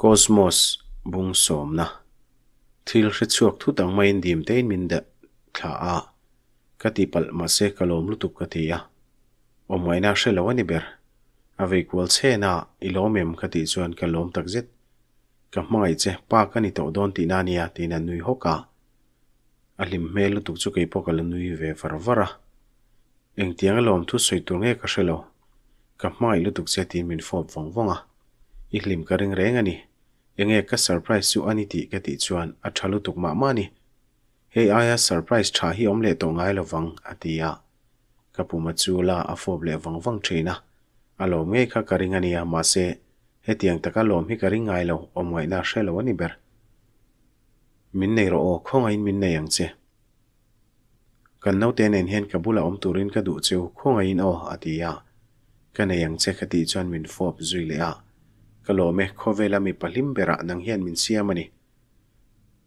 cosmos bungsomna thil ri chuok thu dang mai ndim tein min da tha a kati pal ma se kalom lutuk kati ya omwai na she lo ani ber a ve equal che na ilomem kati chuan kalom tak zet ka mai che pa ka ni to don ti na ni a ti na nui hoka a lim mel lutuk chu ke poka lu nui ve farwara eng tiang lom thu sei tu nge ka she lo ka mai lutuk zet in min phoang vanga i khlim ka reng reng ani enge ka surprise chu ani ti ka ti chuan a thalu tuk ma mani hei aya surprise tha hi omle to ngai lowang atia kapuma chu la a fob le wang wang thina alo nge kha karing ania ma se he tiang taka lom hi karing ngai lo omngai na hrelo ani ber min nei ro o khongai min nei ang che kan nau te nen hen kabula om turin ka du cheu khongai in o atia kana yang che khati chuan min fob zui le a kalome khovela mi palim bera nang hian min siamani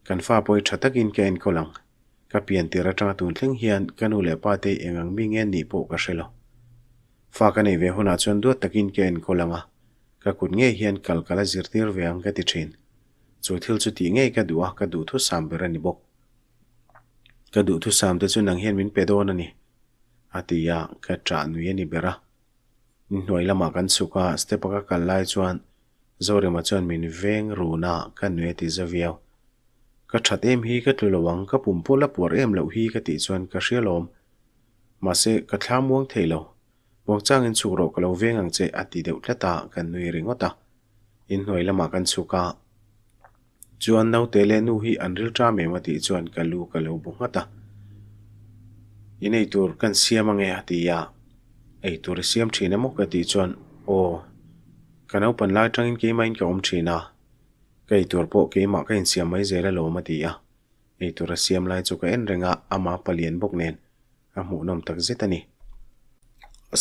kan fa poi thatak in kein kolang ka pian tira tra tu thleng hian kanu le pa te engang mi nge ni po ka shelo fa ka nei ve huna chon du takin kein kolanga ka kun nge kal kala zirtir ang ka ti chin chu ka duwa ah ka du thu sam ka du thu sam nang hian min ni ati ya ka tra nu ye ni bera noi lama kan suka zori ma à chuan min veng runa ka nue ti zaviau ka that em hi ka tlulawang ka pumpula puar em lo hi ka ti chuan ka hrialom ma se ka thlam wang theilo wang chang in chuk ro ka lo veng ang che ati deuh tlata kan nui ringota in hnoi lama kan chuka chuan no te le nu hi anril tra me ma ti chuan ka lu ka lo bungata inei tur kan siam ange ati à ya à. ei tur siam thina mo ka ti chuan o kanau pan lai trang in ki main ka om thina kai tur po ke ma ka in siam mai zera là ma ti a ei tur siam lai chu ka en renga ama palian bok nen a mu nom tak zetani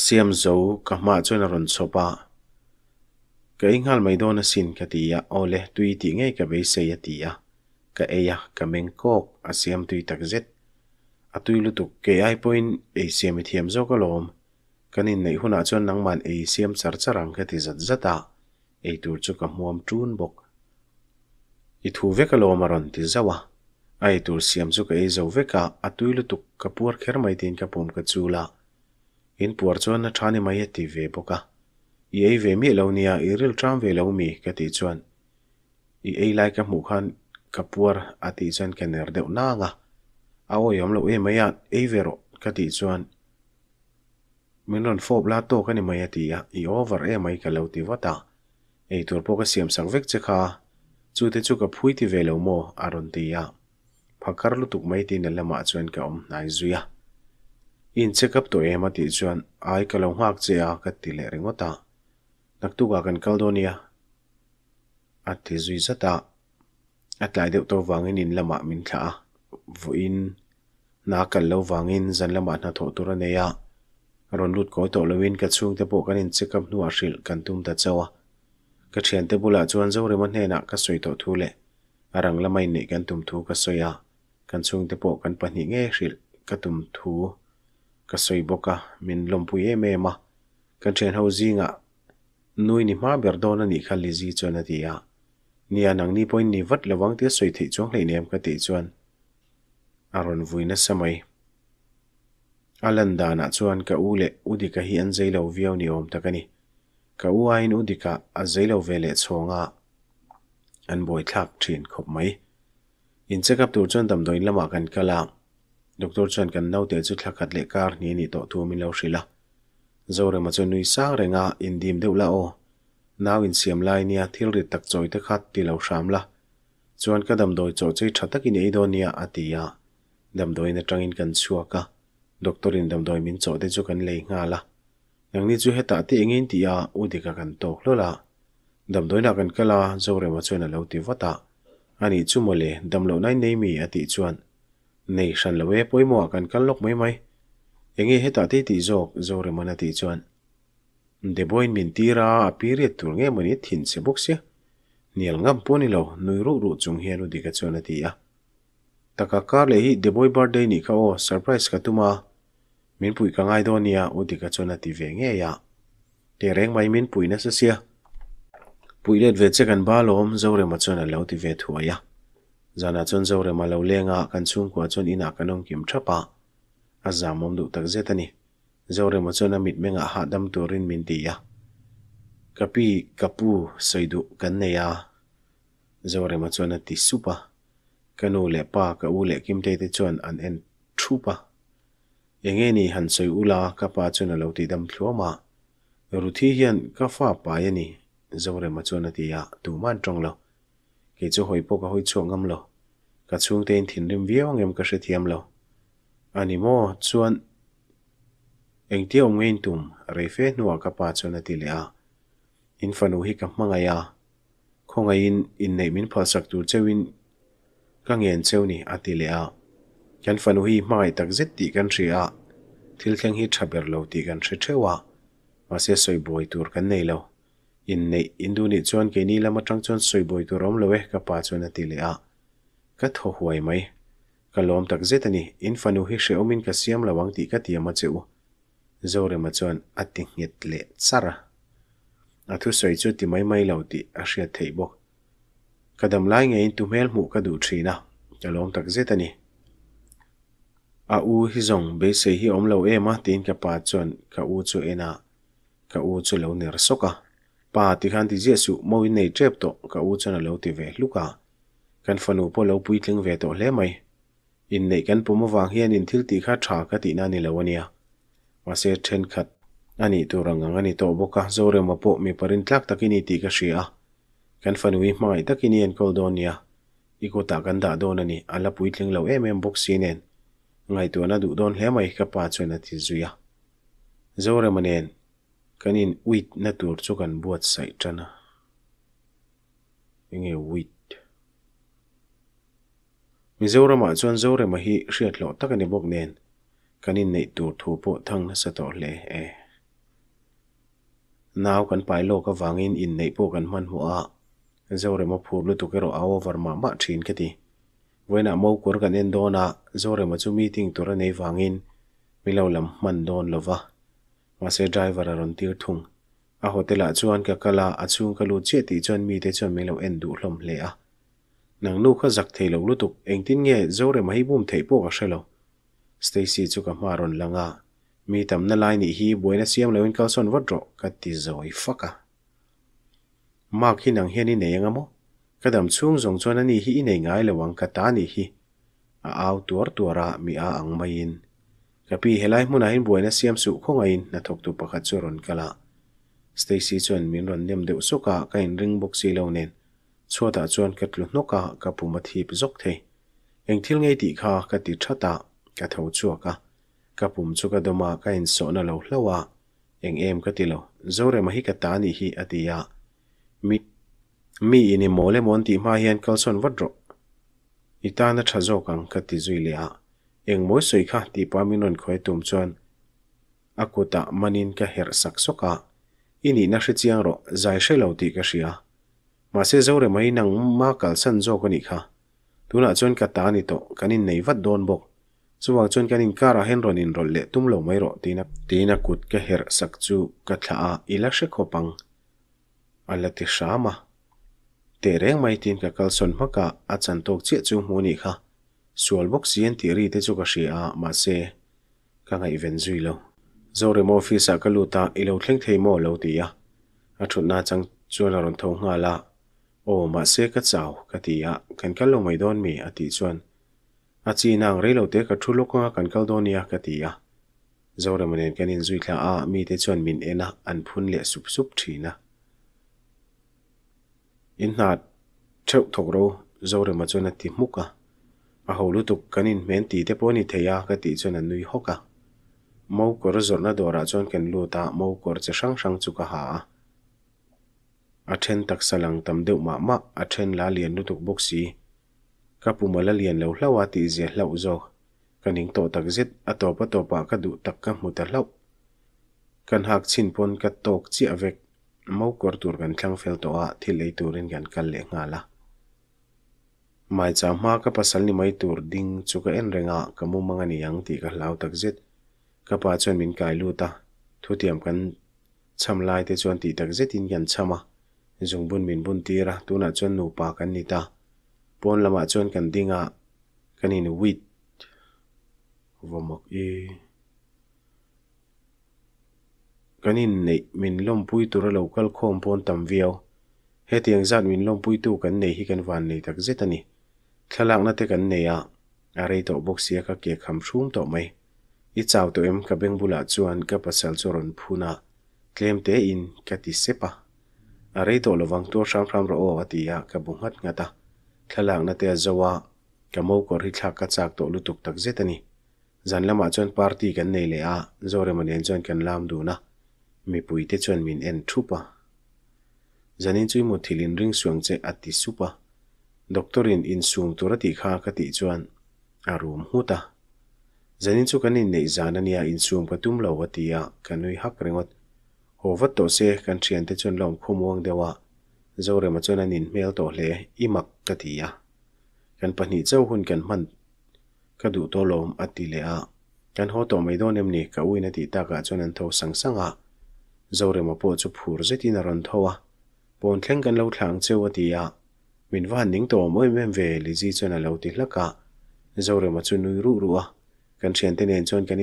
siam zo ka ma chu na ron sopa ka ingal mai don a sin ka ti a ole tui ti nge ka be se ya ti a ka e ya ka meng kok a siam thật dễ, à a tui lutuk cái ai point ei siam i thiam zo ka lom kanin nei huna chuan nangman ei sờ char charang khe ti zat zata ei tur chu ka muam tun bok i thu veka lo maron ti zawa ai tur siam chu ka ei zo veka atui lutuk ka khép kher mai tin ka pom ka chula in puar chuan na thani mai ti ve boka à ei ve mi lo nia i ril tram ve lo mi ka ti chuan i ei lai ka mu khan ka puar ati chuan ka ner à na nga awo yom lo anh maya ei vero ka ti chuan mình lon phôp la to ka ni mai ati a i over e mai ka lo ti wata e tur po ka siam sang vek che kha chu te chu ka phui ti velo mo aron ti a phakar lu tuk mai ti na lama chuan ka om nai zuya in check up to ema ti chuan ai ka lo hak che a ka ti le ringota nak tu ga kan kaldonia at ti zui zata at lai deuh to wangin in lama min tha vuin na kan lo wangin zan lama na tho turane ya ron lut koi to lovin ka chung te pawh kan in che kam hnu a hril kan tum ta chawa ka thian te bula chuan zo rema hne na ka soi to thu le arang lamai ni kan tum thu ka soya kan chung te pawh kan pahnih nge hril ka tum thu ka soi boka min lompui em ema kan thian ho zinga nui ni ma berdon ani khalli ji chuan atia nia nang ni point ni vat lawang te soi thei chuang hlei nem ka ti chuan aron vuina samai alan dana chuan ka u le udika hi an zeilo viau ni om takani ka u a in udika a zeilo ve le chhonga an boi thlak thin khop mai in chekap tur chuan dam doin lama kan kala doctor chuan kan nau te chu thlakat le kar ni ni to tu min lo hrila zore ma chu nui sang renga in dim deula o naw in siam lai nia thil ri tak choi te khat ti lo sham la chuan ka dam doi chaw chei thatak in eidonia atia dam doi na tangin kan chuaka doctor in dam doi min cho de chu kan lei nga la yang ni chu he ta ti ngin ti ya u di ka kan to lo la dam doi na kan kala zo re ma chu na lo ti wa ta ani chu mo le dam lo nai nei mi a ti chuan nei san lo we poi mo kan kan lok mai mai engi he ti ti zo na ti chuan de min ti ra a pi re tur nge se buk se nil ngam po ni lo nui ru ru chung na ti ya taka ka le hi de ni ka o surprise ka tuma min pui ka ngai do nia u ti ka chona ti ve nge ya te reng mai min pui na sa sia pui le ve che kan ba lo om zo re ma chona lo ti ve thua ya zana chon zo re ma lo le nga kan chung kwa chon ina ka nong kim tha pa a za tak zeta ni zo re mit me nga ha rin min ti ya kapi kapu sai kan ne ya zo re ti su pa kanu le pa ka u le kim te te an en thu pa engeni han soi ula ka pa chuna lo ti dam thloma ruthi hian ka fa pa yani zore ma chuna ti ya tu man tong lo ke chu hoi po ka hoi chu ngam lo ka chung ten thin rim viang em ka se thiam lo ani mo chuan eng ti ong ngein tum re fe nuwa ka pa chuna ti le a in fanu hi ka manga ya khonga in in nei min phasak tur chewin ka ngen cheu ni ati le a kan fanu hi mai tak zet ti kan ria thil kheng hi thaber lo ti kan thre thewa ma se soi boy tur kan nei lo in nei indu ni chon ke ni lama tang chon soi boy tur om lo we eh, ka pa chon ati le a ka tho huai mai ka lom tak zet ani in fanu hi she omin ka siam lawang ti ka ti ma cheu zore ma chon ati nget le sara, a thu soi chu ti mai mai lo ti a hria thei bok kadam lai nge in tu mel mu ka du thina ka lom tak zet ani อาอูฮิซงเบสเซฮิอมเลวเอมาตินกับปาจวนกับอูจูเอนากับอูจูเลวเนรสก้าปาติฮันติเจสุมวินเนจเจ็บตกกับอูจูนเลวติเวลูกากันฟันอุปโลปุยทิ้งเวตโตเล่ไหมอินเนกันปุ่มวางเฮียนินทิลติข้าชากตินานิเลวเนียมาเซเชนขัดอันนี้ตัวรังงันนี้ตัวบุกะโจเรมาปุ่มมีปารินทักตะกินิติกษีอากันฟันอุมาอ่ตะกินิเอ็นโคลโดเนียอีกตากันด่าโดนันนี่อัลลปุยทิ้งเลวเอเมมบุกซีเนน ngai tu na du don hle mai ka pa chu na ti zuya zore manen kanin wit na tur chu kan buat sai tana inge wit mi zore ma chuan rồi ma hi hriat lo takani bok nen kanin nei tur thu po thang na sa to hle e naw kan pai lo ka wangin in nei po kan man hu a zore ma phur lu cái ke áo vàng varma ma chín cái gì wena mo kur kan en dona zore mà chu meeting tôi ra vàng in, nei lâu lắm lam man lơ vơ, mà xe driver a ron tir thung a hotel a chuan ka kala a chung kalu che ti chuan mi te lâu milo đủ du lẽ à, nàng nô nu giặc thầy lâu lo tục, anh tin nge zore mà hi bum thei po ka shelo stacy chu mà ma ron à, mi tầm na lại ni hi boina siam lo in ka son wadro ka ti zoi faka mark khi nàng hiền đi nei anga mo kadam chung zong chona ni hi inay ngay la kata ni hi. A aw tuwar tuwara mi a ang mayin. Kapi helai munahin hin buwena siyam su ko na tok tu pakat kala. Stacy chon min ron niyam de usoka kain ring buk si law nin. Chua ta chon katlu noka kapu matip zok te. Yang til ngay di ka kati chata katao chua ka. Kapum chuka doma kain so na law lawa. Yang em katilo zore mahi kata ni hi ati ya. Mit mi ini mole mon ti ma hian kalson vadro itana thajo kang kati zuilia eng moi soi kha ti pa minon khoi tum chon akuta manin ka her sak soka ini na shi chiang ro zai she lo ti ka shia ma se zore mai nang ma kalson jo ko ni kha tuna chon to kanin nei vat don kanin kara hen ron in ro tina tina kut ka her sak chu ka tha a ilakshe khopang te reng mai tin ka kal son maka a chan tok che chu mu ni kha sual bok sian ti ri te chu ka shi a ma se ka ngai ven zui lo zore mo fi sa ka lu ta i lo thleng thei mo lo ti ya a thut na chang chuan ron tho nga la o ma se ka chaw ka ti ya kan kal lo mai don mi a ti chuan a chi nang re lo te ka thu lo ka kan kal don ya ka ti ya zore manen kanin zui thla a mi te chuan min ena an phun le sup sup thina inat theuh thok ro zore ma chuna ti muka a ho lutuk kanin men ti te poni theya ka ti chuna nui hoka mo kor zorna dora ah chon ken luta mo kor che sang sang chuka ha a then tak salang tam deuh ma ma a then la lian lutuk boksi kapumala lian lo hlawa ti je hlau zo kaning to tak zet atopa topa ka du tak ka muta hlau kan hak chin pon ka tok chi avek mau kor tur gan tlang fel to a thi lei turin gan kal le nga la mai cha ma ka pasal ni mai tur ding chu ka en renga kamu manga ni yang ti ka lau tak zet ka pa chon min kai lu ta thu tiam kan cham lai te chon ti tak zet in gan chama zung bun min bun ti tu na chon nu pa kan ni ta pon lama chon kan dinga kanin wit vomok e eh. กันินในมินล่มพุยตัวเราก็ลคมพนตำเวียวเหตุยังจัดมินล่มพุยตัวกันนี่ฮกันวันนี่ตักเจตนี่ทหลังนัทกันนี่อ่ะอะไรตัวบุกเสียก็เกี่ยคำชุ่มตัวไหมอีเจ้าตัวเอ็มกับเบงบุลัดชวนกับปัสสาวะรนพูน่าเคลมเตอินกติเซปะอะไรตัวระวังตัวส้างพรามรอวัติยากับบุหัดงาตาทหลังนัทเจ้าวะกับมูกอริชากัจากตัวลุตุกตักเจตนี่จันละมาจนปาร์ตี้กันนี่เลยอ่ะจอร์มันเองจนกันลามดูนะ mipui te chuan min en thu pa janin chui mu thilin ring suang che ati su pa doctorin in suang tura ti kha ka ti chuan a room hu ta janin chu kanin nei janania in suang patum lo watia kanui hak rengot ho wat to se kan thian te chuan lom khumuang dewa zore ma chuan anin mel to hle imak ka ti ya kan pahni chau hun kan man ka du to lom ati le kan ho to mai do nem ni ka ti ta ka chuan sang sang zore po chu phur ze pon thleng kan lo thlang che wa min wa ning to mo mem li ji chuna lo ti hlaka zore mo chu nui kan chen ten kan chawang min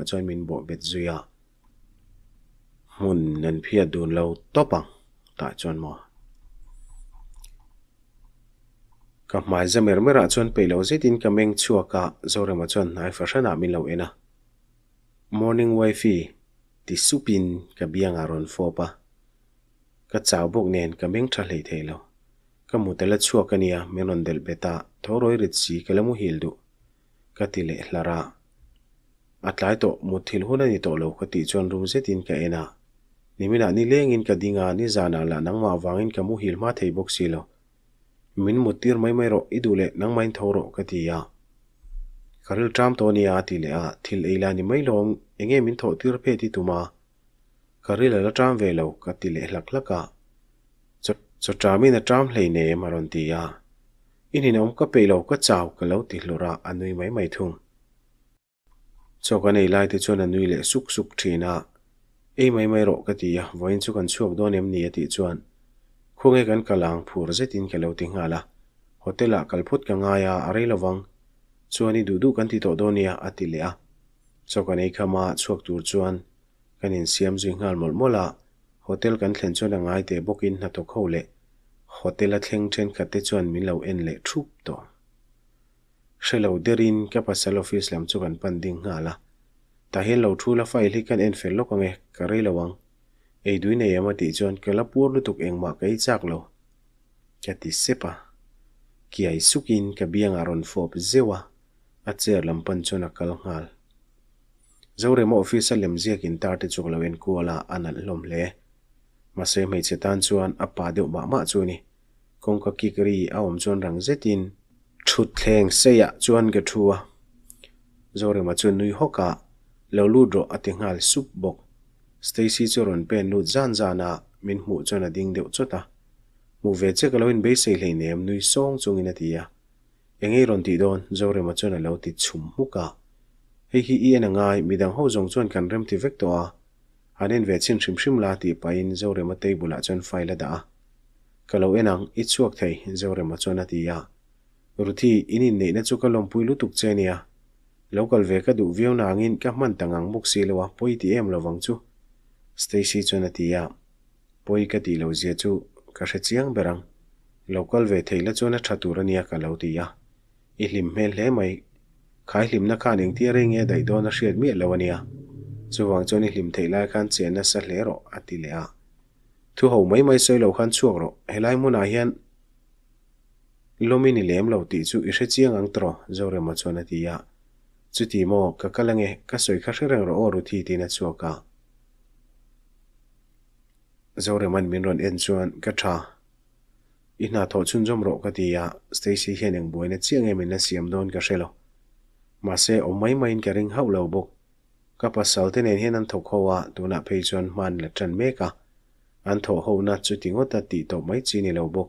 in ka ka min mun nen phia dun lo topang ta chuan maw ka mai zamer mera chuan peilo zetin kameng chuaka zorema chuan nai fashana min lo ena morning wifi ti supin ka bianga à ron phô ba, bốc fopa ka chaw bok nen kameng tha lei thelo ka mutela chuaka nia menon del beta thoroi ritsi kalamu hildu ka tile hlara atlai to muthil hunani to lo ka ti chuan ru zetin ka ena nimina ni lengin ka dinga ni zana la nang ma wangin ka mu hilma thei bok silo min mutir mai mai ro idule nang main thoro ka ti ya karil tram to ni ati le a thil eila ni mai long enge min tho tir phe ti tuma karil la tram ve lo ka ti le hlak laka cho trami na tram hlei ne maron ti ya inin om ka pe lo ka chaw ka lo ti hlura anui mai mai thung cho ka nei lai ti chon anui le suk suk thina ei mai mai ro ka ti ya voin chu kan chuak don em ni ati chuan khunge kan kalang phur ze tin kelo ti nga la hotel a kalphut ka nga ya are lawang chuani du du kan ti to donia ati le a chaw kan ei khama chuak tur chuan kan in siam zui ngal mol mola hotel kan thlen chuan anga te bokin na to kho le hotel a thleng thren khate chuan en le thup to shelo derin kapasal office lam chu kan pan la ta hel lâu thu la fai hi kan en fel lo ka nge ka rei lo wang ei dui nei ama ti chuan ka la pur lu tuk eng ma kai chak lo ka ti sepa ki ai sukin cái biang aron fop zewa a cher lampan chon a kal ngal zore mo office lem zia kin tar te chuk lo en anh anal lom le ma se mai che tan chuan a pa deu ma ma chu ni kong ka kikri a om chon rang zetin thu thleng seya chuan ka thuwa zore ma nuôi nui hoka lolu ati ngal sup bok stacy churon pen nu zan zana min hu chona ding deuh ta. mu ve che ka loin be sei lei nem nui song chung in atia engei ron ti don zore ma chona lo ti chum muka hei hi i na ngai midang ho jong chon kan rem ti vek to a hanen ve chin shim shim la ti pa in zore ma te bula chon faila da ka lo enang i chuak thei zore ma chona ti ya ruthi inin nei na chu ka lom pui lu tuk che nia local ve ka du viu na angin ka man tangang buk si lewa poi ti em lowang chu stacy chu na ti ya poi ka ti lo zia chu ka sẽ chiang berang local ve theila chu na thatura nia ka lo ti ya i hlim hmel hle mai khai hlim na e khan eng ti re nge dai do na hriat mi lawania chuwang chu ni hlim theila khan chen na sa hle ro ati le a thu ho mai mai soi lo khan chuak ro helai mu na hian lomi ni lem lo ti chu i sẽ chiang ang tro zore ma chu na ti ya จุดที่โมกก็กำลังเงก็สวยข้าเรื่องรอรุทีตีนัดสัวกาเจ้าเรื่องมันมีรอนเอ็นชวนก็ชาอีน่าทอชุนจอมรอก็ดีอะสเตซี่เห็นอย่างบ่วยเนี่ยเสียงเอ็มินเสียมโดนก็เชลมาเซอมไม่ไม่กริงเฮาเหลาบกก็ปัสสาวะเนี่ยเห็นนั่นถกหัวตัวน่ะเพยชวนมันละจันเมกะอันถกหัวน่ะจุดที่งดตัดตีต่อไม่จีนี่เหลาบก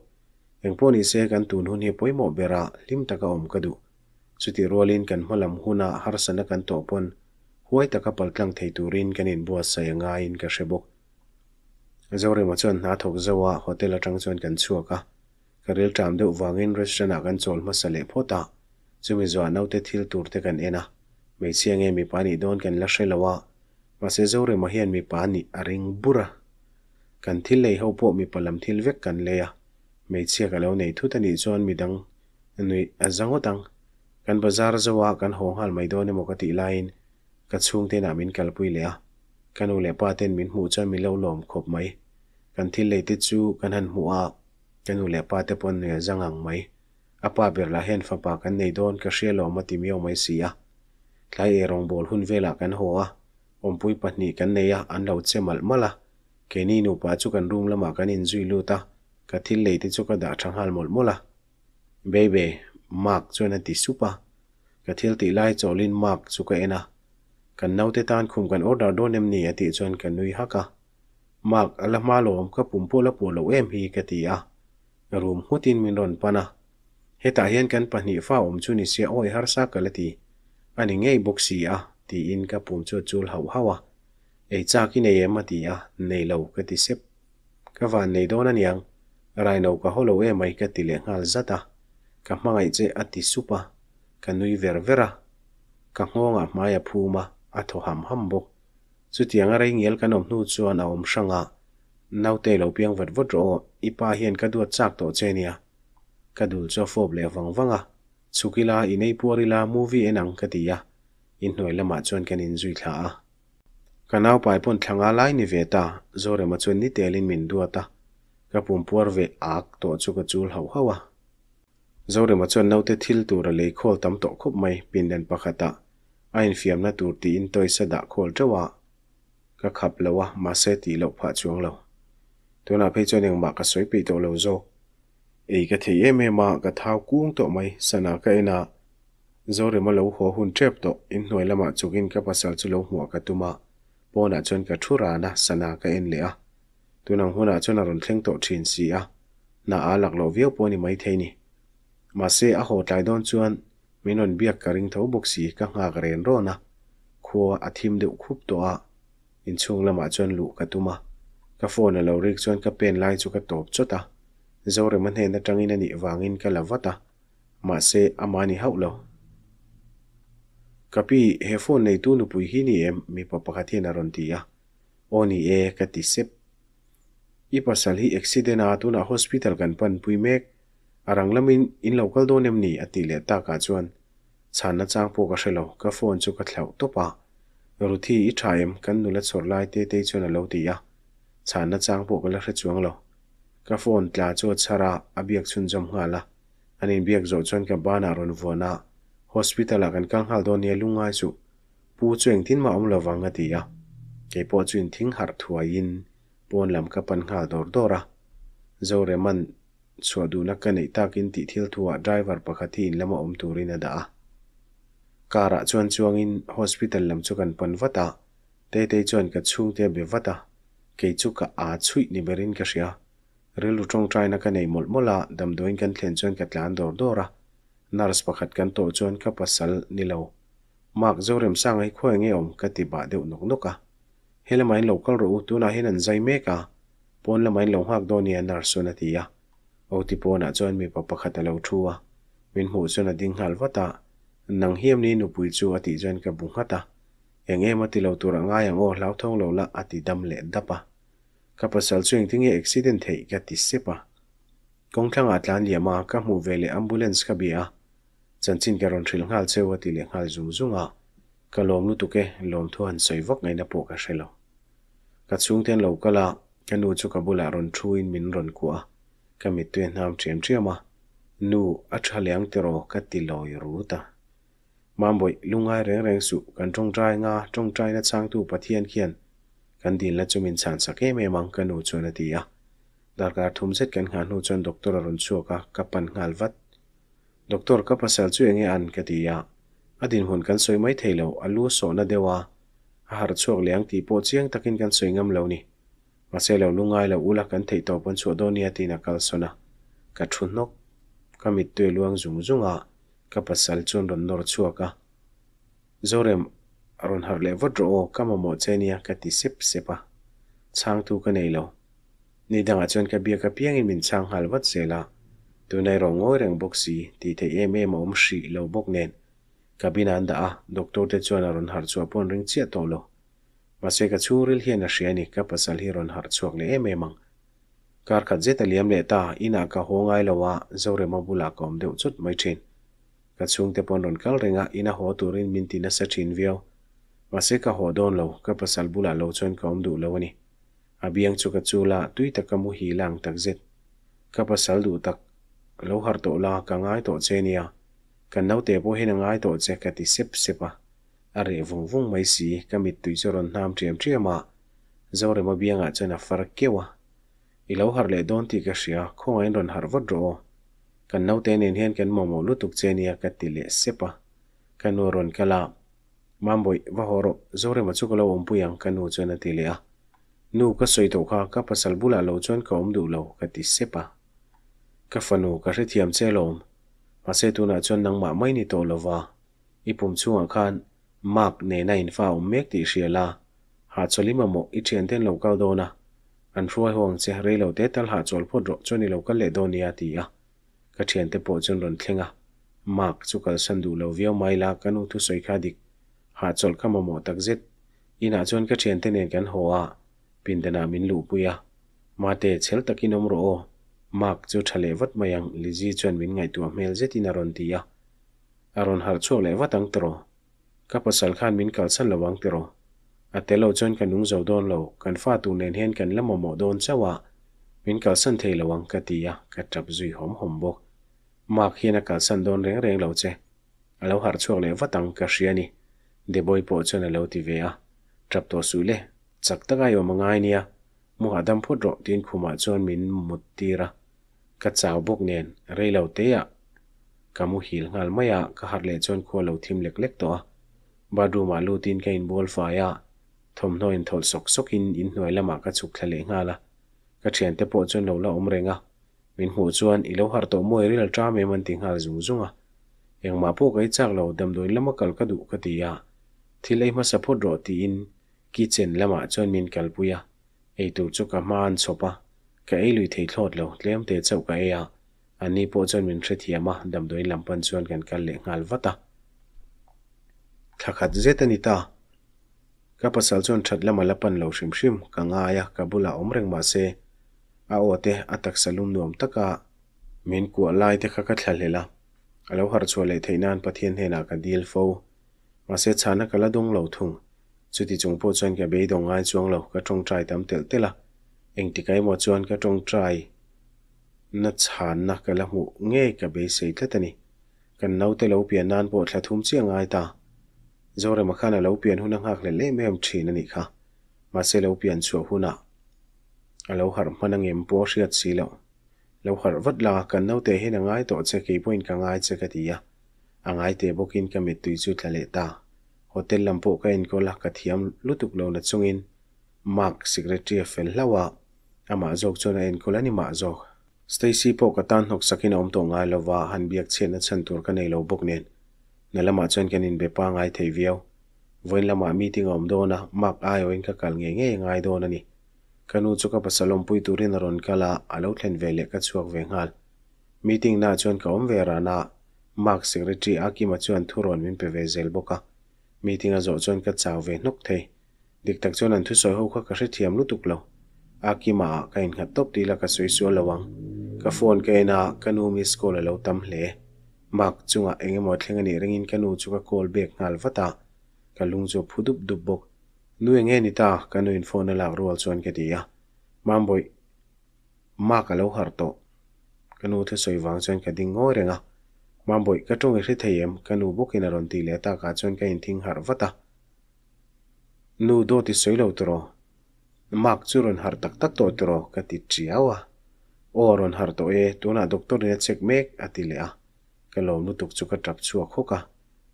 อย่างพวกนี้เสกันตูนหุ่นเฮปวยหมอเบระลิมตะกะอมกระดู suti rolin kan hmalam huna har sana kan tawpon huai taka paltlang thei turin kan in bua sai anga in ka hrebok zore ma chon na thok zawa hotel atang chon kan chuaka karil tam deuh wangin restaurant akan chol ma sale phota chumi zwa naute thil tur te kan ena mei chiange mi pani don kan la shelawa ma se zore ma hian mi pani aring bura kan thil lei ho po mi palam thil vek kan leya mei chia ka lo nei thu tani chon mi dang nui azango tang ันบาซาร์จะว่ากันหงหัลไม่โดนในมกติไลน์กันช่วงเทนามินกลัลปุยเลียกันอุเลป้าเต็นมินหูจะมีเล่าลมขบไหมกันที่เลติดจูกันหันหัวกันอุเลป้าเตปนเนื้อจังหังไหมอปาเบลลาเฮนฟ้าปากันในโดนกระเชี่ยหลมติมีเอาไม่เสียใครเอร้องบอลหุ่นเวลากันหัวอมปุยปัตนีกันเนียอันเราเจมัลมาละแค่นี้นูป้าจุกันรุมละมากันอินจุยลูตากันทิลเลติดจูกระด่าช่างฮัลมมดมุละเบเบ mark chuan an ti supa ka thil ti lai chawlin mark chu ka ena kan naute tan khum cái order do nem ni ati chuan kan nui haka mark ala ma lom ka pum po la po lo em hi ka ti a room hutin min ron pana heta cái phần nhị pha om chu ni se oi har sa anh ani bốc xì à, ti in cái pum chu chul hậu hawa ấy e cha cái này e em ati a nei lo ka ti sep ka van nei don aniang rai no ka holo em mai cái ti le ngal zata ka hmangai che a ti supa ka nui ververa ka hngawng a hmaia phuma a thaw ham ham bawk chutianga rei ngel kan awm hnu chuan a awm hranga naute lo piang vat vot ro ipa hian ka duat chak to chenia ka dul cho fob le wangwanga chukila inei puarila movie enang ka tia in hnoi lama chuan kan in zui thla a kanau pai pon thlanga lai ni veta zore ma chuan ni telin min duata ka pum puar ve ak to chu ka chul hau hawa zorem achon naute thil tur a lei khol tam to khup mai pindan pakhata a ah. anh fiam na tur ti in toi sa da khol tawa ah. ka khap lawa ah, ma se ti lo pha chuang lo tuna phei cho eng mà ka soi pe to lâu zo ei ka thei em ma ka thau kuang to mai sana ka ena zorem lâu ho hun trep to in noi lama chukin ka pasal chu lo hmuwa ka tuma pona chon ka thura na sana ka en le a tunang huna chon a ron thleng to thin si a na a lak lo vio poni mấy thei ni มาเสียอโหดใจดอนชวนมินอนเบียกกระริงเท้าบุกสีก็หากเรียนรู้นะขัวอาทิมเดือดคุบตัวอินช่วงละมาชวนลูกกระตุมากระโฟนเราเรียกชวนกระเป็นไล่จูกระตบชุดตาเจ้าเรมันเห็นแต่จังอินันอีวางอินกระลาวตตามาเสียอามานิฮาวโลกับพี่เฮฟอนในตู้นปุยหินีเอ็มมีปะปักเทียนารันตียาโอนี่เอกติเซปอีพัสลี่อักเสเดนาตู้นอ่ะฮอสพิทัลกันปันปุยเมก arangla min in local do nem ni ati le ta ka chuan chana chang po ka shelo ka phone chu ka thlau to pa ruthi i thaim kan nu la chor te te chuan lo ti ya chana chang po ka la re chuang lo ka phone tla chu chara abiak chun jom hwa la ani biak zo chuan ka ba na ron vona hospital kan kan hal do ne lungai chu pu chuang tin ma om lo wang ati ya ke po chuin thing har thuai in pon lam ka pan hal dor dora zore man tsua duunaka nei taakin titil tuwaa driver pakati inlama om turi na da'a. Ka ra tsuan tsua ngin hospital lam tsukanpan vata, tei tei tsuan ka tsung tebe vata, kei tsuka a tsuit ni berin kashi ya. Rilu tsung trai naka nei mulmula damdoin kan tlen tsuan katlaan dordora, naras pakatkan to tsuan ka pasal ni law. Maak zaurim saa nga i khoe nge omka nuka. He lamayin law kalruu tu na meka, pon lamayin law doon iya narasu o ti pawna chuan mipa pakhat a lo thu a min hmuh chuan a ding hal vata nang hiam ni nupui chu ati chuan ka bung hata eng ema ti lo tur anga yang o hlau thong lo la ati dam le dapa ka pasal chuang ting e accident thei ka ti sepa kong thanga tlan liama ka hmu ve le ambulance ka bia chanchin ka ron thil ngal chewa ti le ngal zum zunga ka lom lu tuke lom thu han soi vok ngai na po ka hrelo ka chung ten lo kala ka nu chu ka bula ron thu in min ron kwa ก็มีตัวน้ำเชียมเชียมะนูอัจฉริยังติโรกติลอยรู้ตามันบอกลุงไอเร่งเร่งสุกันจงใจงาจงใจนัดสั้งตู้ปะเทียนเขียนกันดินและจุมินสันสักเอเมมังกันโอชวนตีอะดาการทุ่มเสร็จกันหานโอชวนด็อกเตอร์รุนชัวกะกับปันงาลวัดด็อกเตอร์กับระสานช่วยงีานกันตีอะอดินหุ่นกันสวยไม่เที่ยวอัลลูโซนเดวะอาหารชัวเลี้ยงตีโปเจียงตะกินกันสวยงามเหล่านี้ sẽ là mase lo lungai lo ula kan thei to pon chu donia tina kal sona ka thunok ka mit dùng luang zum zunga ka pasal chun ron nor chuaka zorem aron har le vodro kama mo chenia ka ti sep à chang tu ka nei lo ni danga chon ka bia ka piang in min chang hal wat sela tu nei ngồi rèn bốc boxi thì thấy em em om shri lo bok nen kabina anda a doctor te chuan aron har chu apon ring chia to lo và paswe ka churil hian a hriani ka pasal hi ron har chuak le em emang kar khat zeta liam le ta ina ka hongai lawa zore mabula kom deuh chut mai thin ka chung te pon ron kal renga ina ho turin min tina sa thin vio paswe ka ho don lo ka pasal bula lo chon kom du lo ni abiang chu ka chula tui ta ka mu hi lang tak zet ka pasal du tak lo har to la ka ngai to chenia kan nau te bo hin ngai to che ka ti sep sepa a reh vung vung mai si ka mit tui chu rawn hnam thiam thiam a zo rema bianga chuan a farak kewa i lo har le dawn ti ka hria khawng in rawn har vot ro kan no te nen hian kan momo lutuk chenia ka tile sepa kanu ron kala mamboi va horo zore ma chukalo ompuyang kanu chuan atile a nu ka soito kha ka pasal bula lo chuan ka omdu lo ka ti sepa ka fanu ka hrethiam chelom ma se tuna chuan nangma mai ni to lova ipum chunga khan mak ne na in fa um mek ti hria la ha choli ma mo i thian ten lo ka do na an ruai hong che rei lo te tal ha chol pho ro choni lo ka le do nia ti ya ka thian te po chon ron thlenga mak chu kal san du lo vio mai la kanu thu soi kha dik ha chol ka ma mo tak zet ina chon ka thian te nen kan ho a pin dana min lu pu ya ma te chel takin om ro o mak chu thale vat mayang liji chon min ngai tu mel zetina ron ti ya aron har cho le watang tro ก็ประสานข้ามินกับสั้นระวังตัวอาเราจนกันนุ่งเจ้าโดนเรากันฟาตูเนียนกันและหมอบหมอโดนเจ้าวะมินกับสั้นเทระวังกติยากระจับจุยหอมหอมบกมาเขียนกับสั้นโดนเร่งเร่งเราเจ้าเราหาช่วงเลวตังกระเชียนีเดบอยปอดจนเราตีเวียจับตัวสูเลจักตะไกว่ามังไงเนียมุหัดัมพุทธรถินขุมาจนมินมุดตีระกระจาวบกเนียนเร่งเราเตียกามุหิลงานไม่ยากกหาเลจนขัวเราทิมเล็กๆตัวบารูมาลูตินกินบอลฟายาทมโนินทอลสกสกินอินหน่วยละมากระชุกทะเลงาละกระเชียนเตปโจนเราละอมเรงะมินหัวจวนอิโลฮาร์โตมวยริลจ้าเมมันติงหาจุงจุงะยังมาพูกไอจักรเราดำโดยละมากลกระดูกติยาที่เลยมาสะพดรอตีอินกิจเจนละมาจวนมินกลปุยะไอตูจุกมาอันสบะกะไอลุยเทิดทอดเราเลี้ยมเตจเจ้ากะไออันนี้พอจวนมินเทียมะดำโดยลำปันจวนกันกันเลงาลวัตะ thakhat zetani ta ka pasal chon thatla malapan lo shim shim ka nga ya kabula omreng ma se a ote atak salum nuam taka min ku alai te kha ka thalela alo har chole theinan pathian hena ka dil fo ma se chana kala dong lo thung chuti chung po chon ka be dong ai chuang lo ka tong trai tam tel tela eng tikai mo chon ka tong trai na chan na kala mu nge ka be se thatani kan nau te lo pian nan po thathum chiang ai ta จรมขานาเลวเปียนหุนังหักเล่เล่ยม่ทีนนี่ค่ะมาเซลวเปียนชัวหุนะเลวหัมันังเอ็มปัวเสียดสีแล้วเลวหัวัดลากันเอาเตะให้นางไอตัวเซกีุอนกังไอเซกติยาองไอเตบกินกันมิตุยจุดทะเลต้าโฮเทลลัมโปก็เอ็นก็ลักกัทียมลุตุกลงนัดซุงอินมาร์คสิกเรตีเฟลลาวาอามาจกจนเอ็นก็ลันิมาจกสเตซีโปกตันหกสกินอมตัวงายลาว่าฮันเบียกเชนัดเันตัวกันในเลวบกเนี na lama nín kan in bepa thấy thei viau voin lama meeting ông om na, mak ai ở nghe nghe oin ka kal nge nge ngai don ani kanu chuka pasalom pui turin ron kala alo về vele ka chuak ve ngal meeting na chuan ông về ra na mak secretary aki ma chuan thuron mình pe ve zel boka meeting a zo chuan ka chaw ve nok thei dik tak chuan an thu soi ho kha ka hre thiam tục tuk lo aki ma ka in khat top là la ka soi sual lawang ka phone cái ka ina kanu miss call lâu tam hle mak chunga engemaw thlenga ni rengin kanu chuka call back ngal vata kalung chu phudup dup bok nu enge ni ta kanu in phone la rual chuan ka dia mamboi ma ka lo har to kanu the soi wang chuan ka ding ngoi renga mamboi ka tong ri theiem kanu bokin aron ti le ta ka chuan ka in thing har vata nu do ti soi lo tro mak churon har tak tak to tro ka ti chiawa oron har to e tuna doctor ne check mek atile a cái lo nu tuk chu ka tap chu à, ka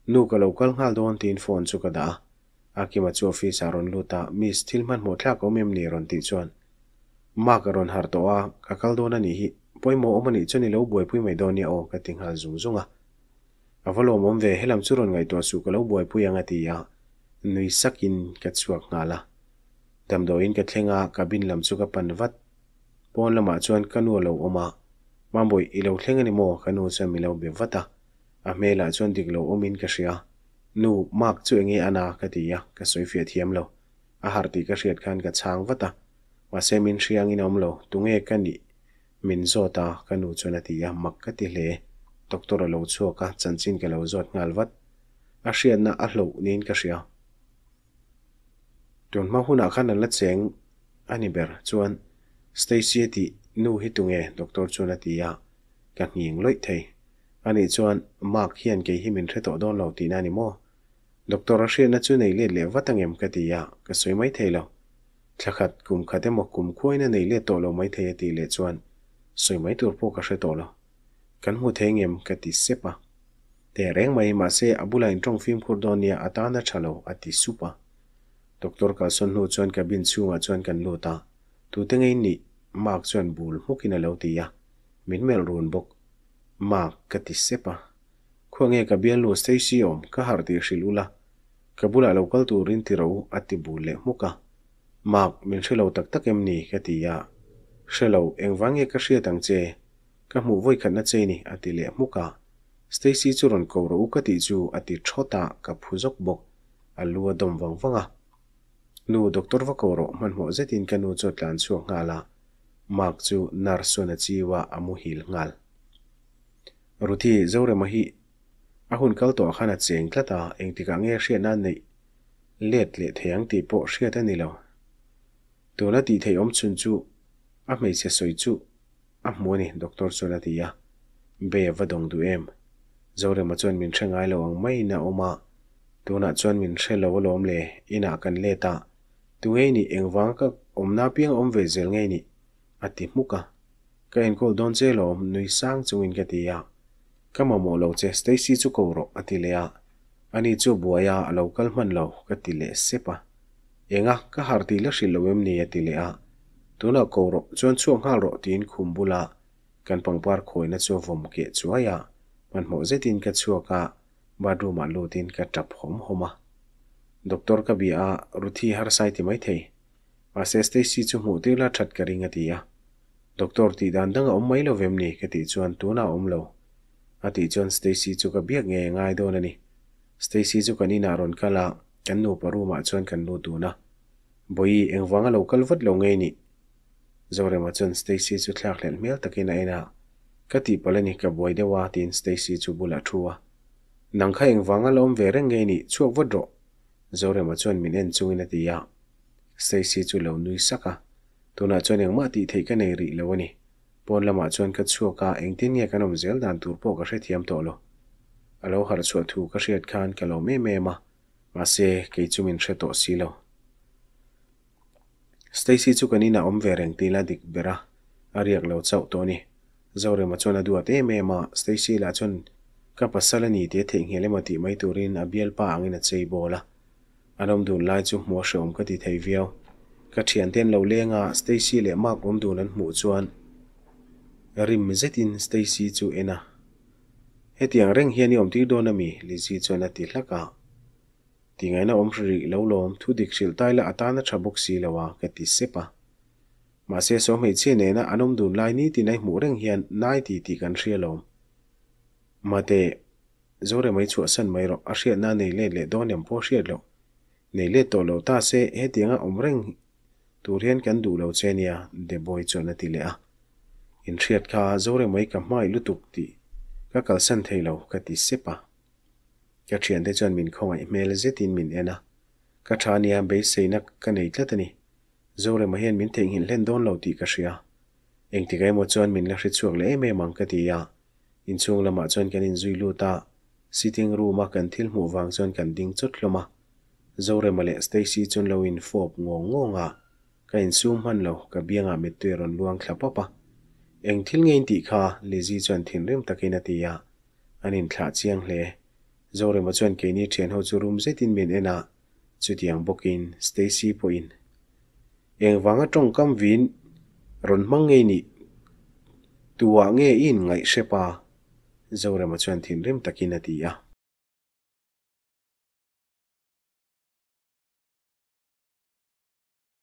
cái ka lo kal ngal don tin phone chu ka da aki ma chu office a ron ta miss stil man mo thla ko mem ni ron ti chuan ma cái ron har to a ka kal don ani hi poimo omani chani lo boy pui mai doni o ka ting hal zung zunga à. avalo à, mom ve helam chu ron ngai to su ka lo boy pui anga ti ya nui sakin ka chuak ngala damdo in cái ka thlenga kabin lam chu ka panwat pon lama chuan kanu ôm à mamoi i lo thlengani mo kanu cha mi lo be vata a mela chuan diklo omin um ka hria nu mak chu engi ana ka tia ka soifia thiam lo a har ti ka hriat khan ka chang vata wa semin hriang in om lo tunge ka ni min zota kanu chuna tia mak ka ti le doctor lo chu ka chanchin ka lo zot ngal vat a hrian na a hlo nin ka hria tun ma huna khan la cheng aniber chuan stacy ti nu hi tunge doctor chu na tia ka nging loi thei ani chuan mark hian ke hi min reto don lo tina ni mo doctor a hrian na chu nei le le watangem ka tia ka soi mai thei lo thakhat kum khate mo kum khoina nei le to lo thầy thei ti le chuan soi mai tur po ka hre to lo kan mu cái ka ti à. te reng mai ma se Abu in trong phim của nhà film khur don ya atana chalo ati supa doctor ka son nu chuan ka bin chu chuan kan lo ta tu te ngei ni Mark chuan bul mukin a lo tiya. a min mel run bok Mark, ka ti sepa khuange ka bial lu stay si om ka har ti shilula ka bula lo kal tu rin ti ro ati à bul le muka à? mak min shilo tak tak em ni ka ti a shilo engwange ka shia tang che ka mu voi khan na che ni ati le muka Stacy chu ron ko ro ka ti chu ati thota ka phuzok bok alua dom wang wanga nu doctor va ko ro man ho zetin kanu chotlan chu ngala mak chu narsona chiwa amu hil ngal thì ruthi zore mahi ahun kal to khana cheng tlata engtika nge hria nan nei let le theyang ti po hria ta nilo tuna ti thei om chun chu a ah mei se soi chu a ah moni doctor chona ti ya be va dong du em mà ma chon min thengai lo ang mai na oma tuna chon min hre lo lom le ina kan le ta tu ngei ni engwang ka omna piang om về zel ngei ni ati muka. Ka in kol don ce lo nui sang chung in kati ya. Ka ma mo lo che Stacy chu kou ro ati le ya. Ani chu bua ya alo kalman lo kati le sepa. E nga ka harti la shi lo wim ni kou ro chuan chua ngal ro di in kumbu la. Kan pang par na chua vom ke chua ya. Man mo zi din ka chua ka. Ba du ma lo din ka tap hom homa. Doktor ka bi ruti har ti mai masses te si chu hmuh tur la that ka ringa ti a doctor thì đang đứng om mai lo vem ni ka ti chuan na om lo a ti stacy chu ka biak nge ngai do na ni stacy chu kani na ron là kan nu paru ma chuan kan nu tu na boi engwanga lo kalvat lo nge ni rồi mà chuan stacy chu mail, lel cái này a cái ka ti palani cái boi de wa tin stacy chu bula thuwa nangkha engwanga lom ve reng nge ni chuak vodro zore ma chuan min en chungin a ti ya à. sai si chu lo nui saka tuna chon yang ma ti thei ka nei ri lo ni pon lama chon ka chu ka eng ka nom zel dan tur po ka she thiam to lo alo har chu thu ka she khan ka lo me me ma ma se ke chu min she to si lo stay chu ka ni na om ve reng ti la dik bera ari ak lo chau to ni zo re ma chon a du a te la chon ka pasalani te thei ngele ma ti mai turin abiel pa angina chei bola anom dun lai chu mua hre awm ka thấy thei viau ka thian lâu lo lenga stacy le mark awm dun an hmuh chuan rim zetin stacy chu ena hetiang reng hian ni awm ti dawn ami lizi chuan a ti hlaka à. ti ngaina awm hri lâu lom thu được là dik hril bốc xì thabuk si lawa ka ti sepa ma se so mei che ne na anom dun lai ni ti nai hmuh reng hian nai thì ti kan hria Mà mate zore mấy chu asan mấy ro a hria na nei le le dawn em po hria lo nele to lo ta se he tianga omreng turian kan du lo chenia de boy chona ti le a in thiat kha zore mai ka mai lu tuk ti ka kal san thei lo ka ti se pa ka chian de chan min khong ai mel ze tin min ena ka tha nia be se na tani zore mai hen min thing hin len don lo ti ka shia eng ti gai mo chon min la ri chuak me mang ka ti ya in chung lama chon kan in zui lu ta sitting kan thil mu wang chon kan ding chot loma zore male Stacy chun lawin fop ngo ngo nga ka in sum han lo ka bia nga mi tue ron luang kla papa. Eng til ngay inti ka li zi chuan thin rim takina tiya. Anin tla chiang le. Zore chuan kei ni trien ho chu min ena. Chutiang bokin Stacy po in. Eng vanga kam vin ron mang ngay ni. Tuwa ngay in ngay sepa. Zore chuan thin rim takina tiya.